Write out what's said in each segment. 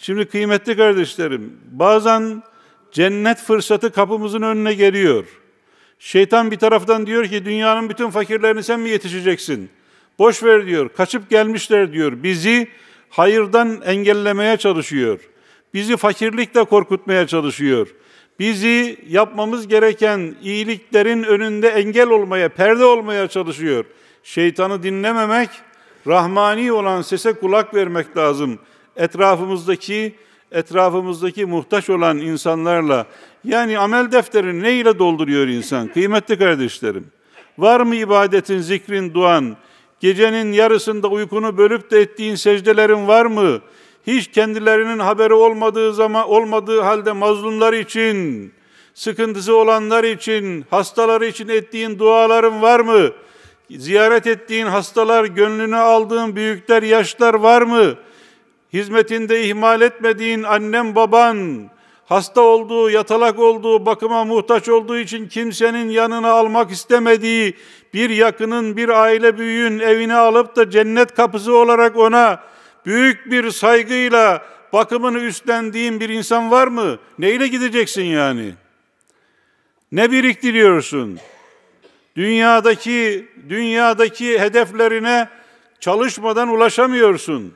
Şimdi kıymetli kardeşlerim, bazen cennet fırsatı kapımızın önüne geliyor. Şeytan bir taraftan diyor ki dünyanın bütün fakirlerini sen mi yetişeceksin? Boş ver diyor. Kaçıp gelmişler diyor. Bizi hayırdan engellemeye çalışıyor. Bizi fakirlikle korkutmaya çalışıyor. Bizi yapmamız gereken iyiliklerin önünde engel olmaya, perde olmaya çalışıyor. Şeytanı dinlememek, rahmani olan sese kulak vermek lazım.'' etrafımızdaki etrafımızdaki muhtaç olan insanlarla yani amel defterini ne ile dolduruyor insan kıymetli kardeşlerim? Var mı ibadetin, zikrin, duan? Gecenin yarısında uykunu bölüp de ettiğin secdelerin var mı? Hiç kendilerinin haberi olmadığı zaman olmadığı halde mazlumlar için, sıkıntısı olanlar için, hastaları için ettiğin duaların var mı? Ziyaret ettiğin hastalar, gönlünü aldığın büyükler, yaşlar var mı?'' hizmetinde ihmal etmediğin annem baban, hasta olduğu, yatalak olduğu, bakıma muhtaç olduğu için kimsenin yanına almak istemediği bir yakının, bir aile büyüğün evine alıp da cennet kapısı olarak ona büyük bir saygıyla bakımını üstlendiğin bir insan var mı? Neyle gideceksin yani? Ne biriktiriyorsun? Dünyadaki dünyadaki hedeflerine çalışmadan ulaşamıyorsun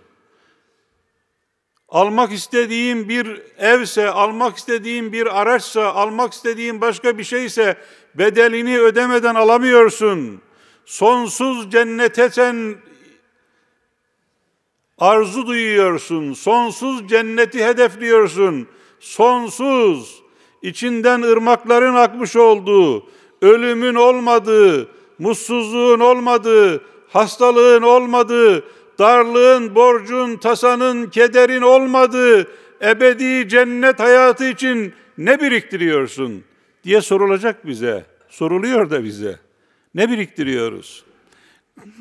almak istediğim bir evse, almak istediğim bir araçsa, almak istediğim başka bir şeyse bedelini ödemeden alamıyorsun. Sonsuz cennete sen arzu duyuyorsun. Sonsuz cenneti hedefliyorsun. Sonsuz içinden ırmakların akmış olduğu, ölümün olmadığı, mutsuzluğun olmadığı, hastalığın olmadığı, darlığın, borcun, tasanın, kederin olmadığı ebedi cennet hayatı için ne biriktiriyorsun diye sorulacak bize. Soruluyor da bize. Ne biriktiriyoruz?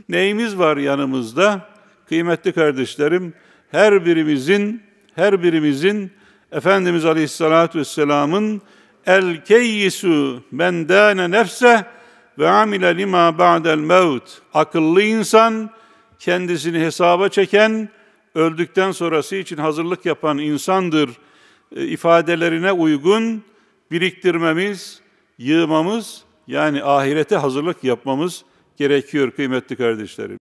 Neyimiz var yanımızda? Kıymetli kardeşlerim, her birimizin her birimizin Efendimiz Aleyhisselatü Vesselam'ın el keyyisu bendane dâne nefse ve amile lima ba'del mevt. Akıllı insan, kendisini hesaba çeken, öldükten sonrası için hazırlık yapan insandır e, ifadelerine uygun biriktirmemiz, yığmamız yani ahirete hazırlık yapmamız gerekiyor kıymetli kardeşlerim.